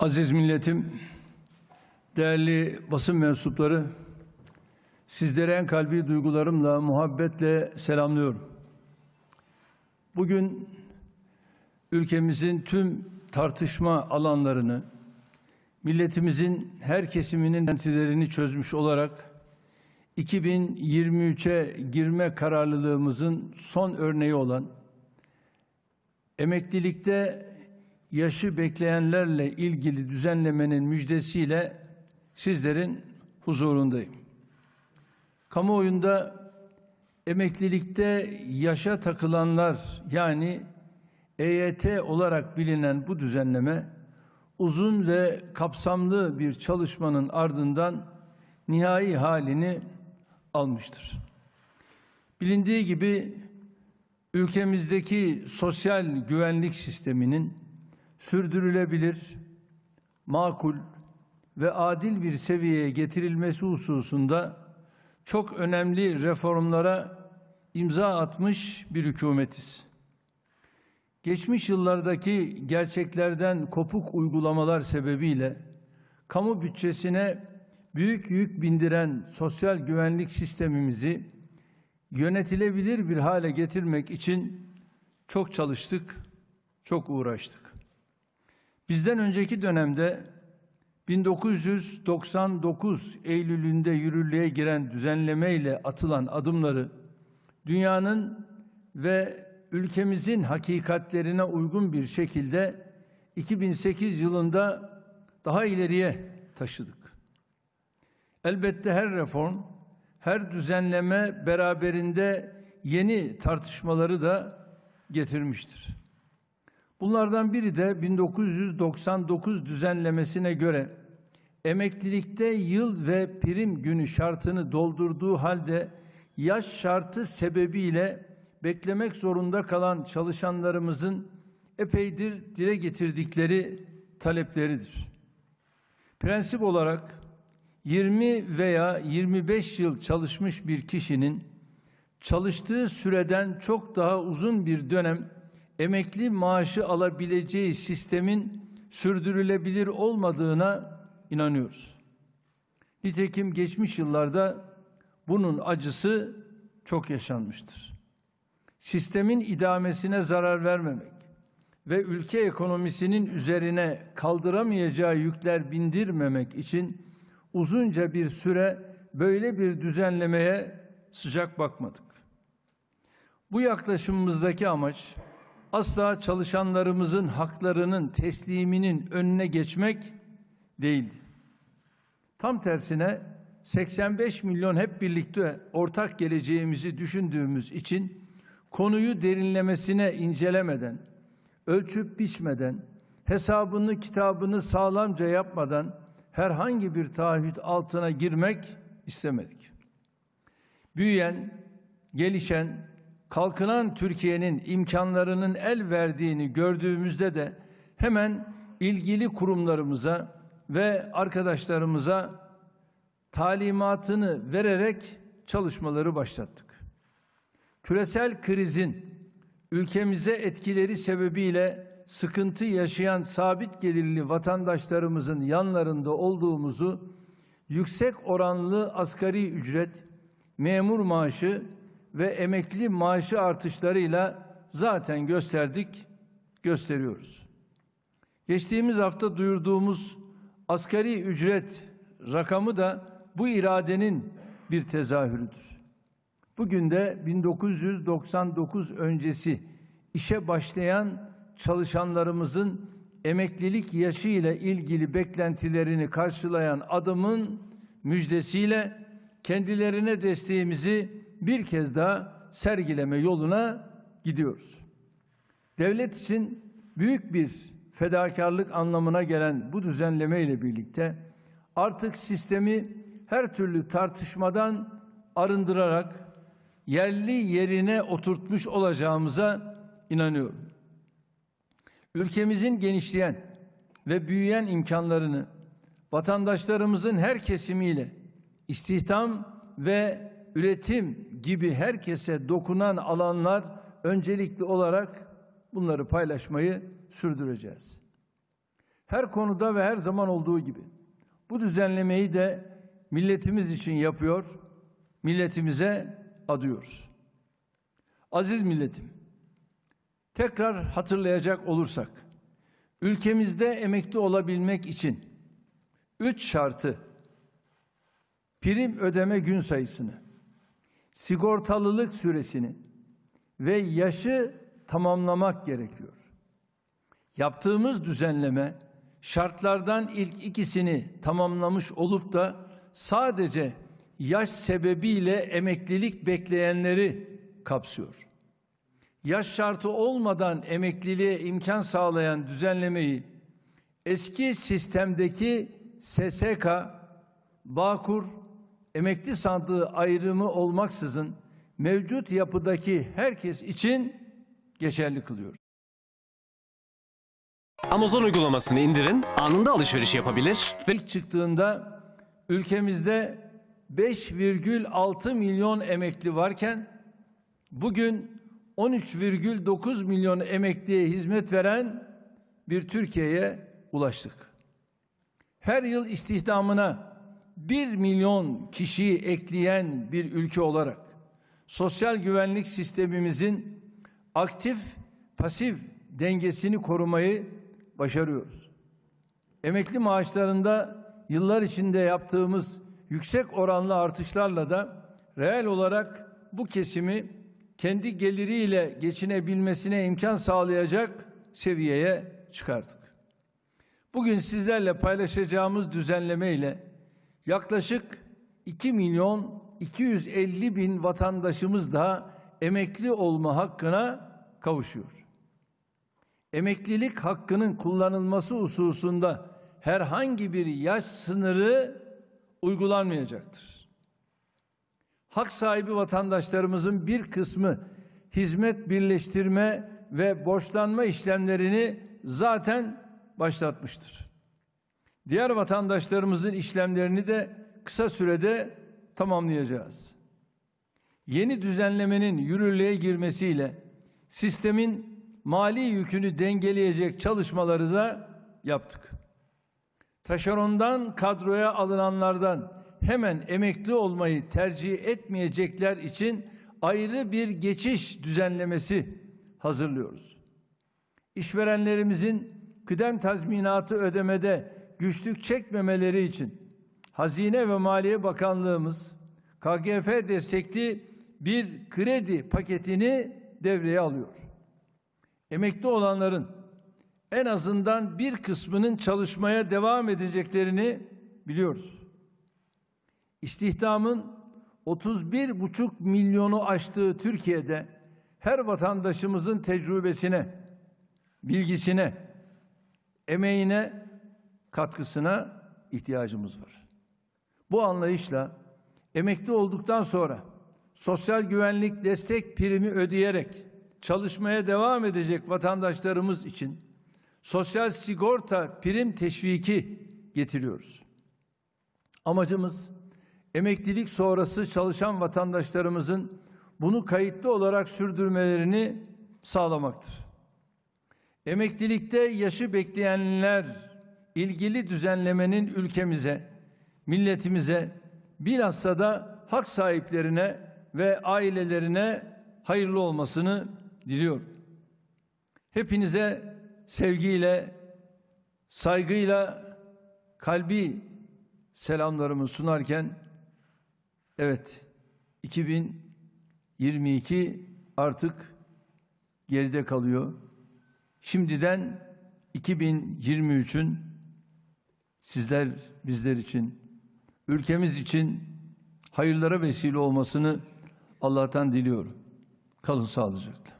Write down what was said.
Aziz milletim, değerli basın mensupları, sizlere en kalbi duygularımla, muhabbetle selamlıyorum. Bugün ülkemizin tüm tartışma alanlarını, milletimizin her kesiminin kentilerini çözmüş olarak 2023'e girme kararlılığımızın son örneği olan emeklilikte yaşı bekleyenlerle ilgili düzenlemenin müjdesiyle sizlerin huzurundayım. Kamuoyunda emeklilikte yaşa takılanlar yani EYT olarak bilinen bu düzenleme uzun ve kapsamlı bir çalışmanın ardından nihai halini almıştır. Bilindiği gibi ülkemizdeki sosyal güvenlik sisteminin sürdürülebilir, makul ve adil bir seviyeye getirilmesi hususunda çok önemli reformlara imza atmış bir hükümetiz. Geçmiş yıllardaki gerçeklerden kopuk uygulamalar sebebiyle kamu bütçesine büyük yük bindiren sosyal güvenlik sistemimizi yönetilebilir bir hale getirmek için çok çalıştık, çok uğraştık. Bizden önceki dönemde 1999 Eylül'ünde yürürlüğe giren düzenleme ile atılan adımları dünyanın ve ülkemizin hakikatlerine uygun bir şekilde 2008 yılında daha ileriye taşıdık. Elbette her reform, her düzenleme beraberinde yeni tartışmaları da getirmiştir. Bunlardan biri de 1999 düzenlemesine göre emeklilikte yıl ve prim günü şartını doldurduğu halde yaş şartı sebebiyle beklemek zorunda kalan çalışanlarımızın epeydir dile getirdikleri talepleridir. Prensip olarak 20 veya 25 yıl çalışmış bir kişinin çalıştığı süreden çok daha uzun bir dönem emekli maaşı alabileceği sistemin sürdürülebilir olmadığına inanıyoruz. Nitekim geçmiş yıllarda bunun acısı çok yaşanmıştır sistemin idamesine zarar vermemek ve ülke ekonomisinin üzerine kaldıramayacağı yükler bindirmemek için uzunca bir süre böyle bir düzenlemeye sıcak bakmadık. Bu yaklaşımımızdaki amaç asla çalışanlarımızın haklarının tesliminin önüne geçmek değildi. Tam tersine 85 milyon hep birlikte ortak geleceğimizi düşündüğümüz için konuyu derinlemesine incelemeden, ölçüp biçmeden, hesabını kitabını sağlamca yapmadan herhangi bir taahhüt altına girmek istemedik. Büyüyen, gelişen, kalkınan Türkiye'nin imkanlarının el verdiğini gördüğümüzde de hemen ilgili kurumlarımıza ve arkadaşlarımıza talimatını vererek çalışmaları başlattık. Küresel krizin ülkemize etkileri sebebiyle sıkıntı yaşayan sabit gelirli vatandaşlarımızın yanlarında olduğumuzu yüksek oranlı asgari ücret, memur maaşı ve emekli maaşı artışlarıyla zaten gösterdik, gösteriyoruz. Geçtiğimiz hafta duyurduğumuz asgari ücret rakamı da bu iradenin bir tezahürüdür. Bugün de 1999 öncesi işe başlayan çalışanlarımızın emeklilik yaşı ile ilgili beklentilerini karşılayan adımın müjdesiyle kendilerine desteğimizi bir kez daha sergileme yoluna gidiyoruz. Devlet için büyük bir fedakarlık anlamına gelen bu düzenleme ile birlikte artık sistemi her türlü tartışmadan arındırarak yerli yerine oturtmuş olacağımıza inanıyorum. Ülkemizin genişleyen ve büyüyen imkanlarını vatandaşlarımızın her kesimiyle istihdam ve üretim gibi herkese dokunan alanlar öncelikli olarak bunları paylaşmayı sürdüreceğiz. Her konuda ve her zaman olduğu gibi bu düzenlemeyi de milletimiz için yapıyor, milletimize adıyoruz. Aziz milletim, tekrar hatırlayacak olursak, ülkemizde emekli olabilmek için üç şartı, prim ödeme gün sayısını, sigortalılık süresini ve yaşı tamamlamak gerekiyor. Yaptığımız düzenleme şartlardan ilk ikisini tamamlamış olup da sadece yaş sebebiyle emeklilik bekleyenleri kapsıyor. Yaş şartı olmadan emekliliğe imkan sağlayan düzenlemeyi eski sistemdeki SSK, Bağkur, emekli sandığı ayrımı olmaksızın mevcut yapıdaki herkes için geçerli kılıyor. Amazon uygulamasını indirin, anında alışveriş yapabilir. İlk çıktığında ülkemizde 5,6 milyon emekli varken bugün 13,9 milyon emekliye hizmet veren bir Türkiye'ye ulaştık. Her yıl istihdamına 1 milyon kişiyi ekleyen bir ülke olarak sosyal güvenlik sistemimizin aktif pasif dengesini korumayı başarıyoruz. Emekli maaşlarında yıllar içinde yaptığımız yüksek oranlı artışlarla da reel olarak bu kesimi kendi geliriyle geçinebilmesine imkan sağlayacak seviyeye çıkardık. Bugün sizlerle paylaşacağımız düzenleme ile yaklaşık 2 milyon 250 bin vatandaşımız daha emekli olma hakkına kavuşuyor. Emeklilik hakkının kullanılması hususunda herhangi bir yaş sınırı uygulanmayacaktır. Hak sahibi vatandaşlarımızın bir kısmı hizmet birleştirme ve borçlanma işlemlerini zaten başlatmıştır. Diğer vatandaşlarımızın işlemlerini de kısa sürede tamamlayacağız. Yeni düzenlemenin yürürlüğe girmesiyle sistemin mali yükünü dengeleyecek çalışmaları da yaptık. Taşerondan kadroya alınanlardan hemen emekli olmayı tercih etmeyecekler için ayrı bir geçiş düzenlemesi hazırlıyoruz. İşverenlerimizin kıdem tazminatı ödemede güçlük çekmemeleri için Hazine ve Maliye Bakanlığımız KGF destekli bir kredi paketini devreye alıyor. Emekli olanların en azından bir kısmının çalışmaya devam edeceklerini biliyoruz. İstihdamın 31,5 milyonu aştığı Türkiye'de her vatandaşımızın tecrübesine, bilgisine, emeğine, katkısına ihtiyacımız var. Bu anlayışla emekli olduktan sonra sosyal güvenlik destek primi ödeyerek çalışmaya devam edecek vatandaşlarımız için sosyal sigorta prim teşviki getiriyoruz. Amacımız emeklilik sonrası çalışan vatandaşlarımızın bunu kayıtlı olarak sürdürmelerini sağlamaktır. Emeklilikte yaşı bekleyenler ilgili düzenlemenin ülkemize, milletimize, bilhassa da hak sahiplerine ve ailelerine hayırlı olmasını diliyorum. Hepinize sevgiyle, saygıyla kalbi selamlarımı sunarken evet 2022 artık geride kalıyor. Şimdiden 2023'ün sizler bizler için ülkemiz için hayırlara vesile olmasını Allah'tan diliyorum. Kalın sağlıcakla.